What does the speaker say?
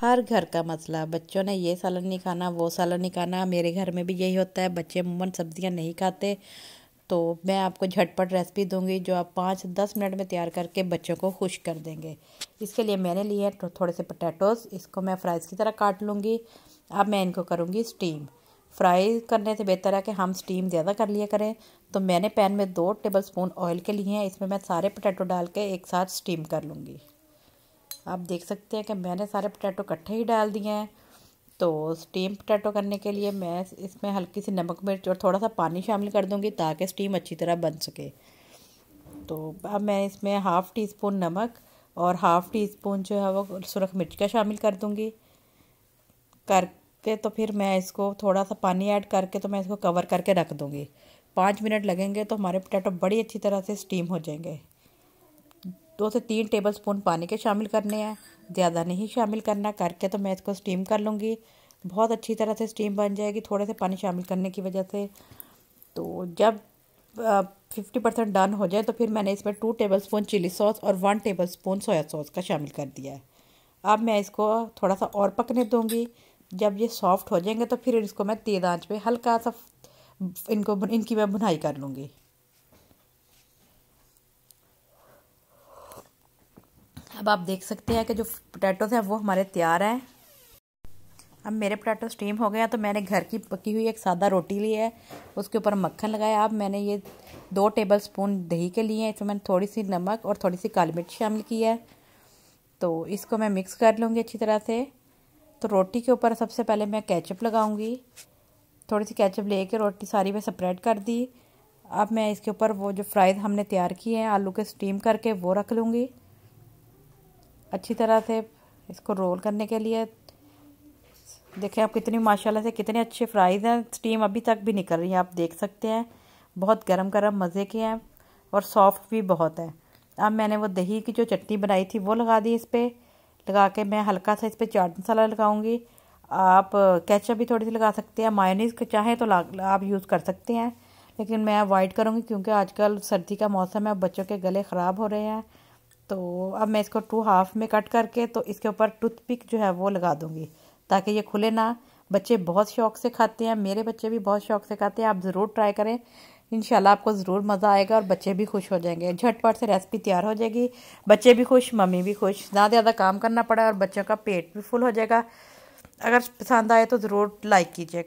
हर घर का मसला बच्चों ने ये सालन नहीं खाना वो सालन नहीं खाना मेरे घर में भी यही होता है बच्चे अमूमन सब्जियां नहीं खाते तो मैं आपको झटपट रेसिपी दूंगी जो आप पाँच दस मिनट में तैयार करके बच्चों को खुश कर देंगे इसके लिए मैंने लिए तो थोड़े से पटेटोज़ इसको मैं फ्राइज़ की तरह काट लूँगी अब मैं इनको करूँगी स्टीम फ्राई करने से बेहतर है कि हम स्टीम ज़्यादा कर लिया करें तो मैंने पैन में दो टेबल स्पून ऑयल के लिए हैं इसमें मैं सारे पटेटो डाल के एक साथ स्टीम कर लूँगी आप देख सकते हैं कि मैंने सारे पटैटो इकट्ठे ही डाल दिए हैं तो स्टीम पटेटो करने के लिए मैं इसमें हल्की सी नमक मिर्च और थोड़ा सा पानी शामिल कर दूँगी ताकि स्टीम अच्छी तरह बन सके तो अब मैं इसमें हाफ़ टी स्पून नमक और हाफ़ टी स्पून जो है वो सुरख मिर्च का शामिल कर दूँगी करके तो फिर मैं इसको थोड़ा सा पानी ऐड करके तो मैं इसको कवर करके रख दूँगी पाँच मिनट लगेंगे तो हमारे पटेटो बड़ी अच्छी तरह से स्टीम हो जाएंगे दो से तीन टेबल स्पून पानी के शामिल करने हैं ज़्यादा नहीं शामिल करना करके तो मैं इसको स्टीम कर लूँगी बहुत अच्छी तरह से स्टीम बन जाएगी थोड़े से पानी शामिल करने की वजह से तो जब फिफ्टी परसेंट डन हो जाए तो फिर मैंने इसमें two tablespoon chili sauce और one tablespoon soya sauce का शामिल कर दिया है अब मैं इसको थोड़ा सा और पकने दूँगी जब ये सॉफ्ट हो जाएंगे तो फिर इसको मैं तेज़ आँच पर हल्का सा इनको इनकी मैं बुनाई कर लूँगी अब आप देख सकते हैं कि जो पोटैटोज़ हैं वो हमारे तैयार हैं अब मेरे पोटैटो स्टीम हो गया तो मैंने घर की पकी हुई एक सादा रोटी ली है उसके ऊपर मक्खन लगाया अब मैंने ये दो टेबल स्पून दही के लिए हैं इसमें मैंने थोड़ी सी नमक और थोड़ी सी काली मिर्च शामिल की है तो इसको मैं मिक्स कर लूँगी अच्छी तरह से तो रोटी के ऊपर सबसे पहले मैं कैचअप लगाऊँगी थोड़ी सी कैचअप ले कर रोटी सारी में स्प्रेड कर दी अब मैं इसके ऊपर वो जो फ्राइज़ हमने तैयार किए हैं आलू के स्टीम करके वो रख लूँगी अच्छी तरह से इसको रोल करने के लिए देखें आप कितनी माशाल्लाह से कितने अच्छे फ्राइज़ हैं स्टीम अभी तक भी निकल रही है आप देख सकते हैं बहुत गरम गरम मज़े के हैं और सॉफ्ट भी बहुत है अब मैंने वो दही की जो चटनी बनाई थी वो लगा दी इस पर लगा के मैं हल्का सा इस पर चाट मसाला लगाऊंगी आप कैचअप भी थोड़ी सी लगा सकते हैं मायोनीज चाहें तो आप यूज़ कर सकते हैं लेकिन मैं अवॉइड करूँगी क्योंकि आजकल सर्दी का मौसम है बच्चों के गले ख़राब हो रहे हैं तो अब मैं इसको टू हाफ में कट करके तो इसके ऊपर टूथपिक जो है वो लगा दूँगी ताकि ये खुले ना बच्चे बहुत शौक से खाते हैं मेरे बच्चे भी बहुत शौक से खाते हैं आप ज़रूर ट्राई करें इन आपको ज़रूर मज़ा आएगा और बच्चे भी खुश हो जाएंगे झटपट से रेसिपी तैयार हो जाएगी बच्चे भी खुश मम्मी भी खुश ना ज़्यादा काम करना पड़ा और बच्चों का पेट भी फुल हो जाएगा अगर पसंद आए तो ज़रूर लाइक कीजिए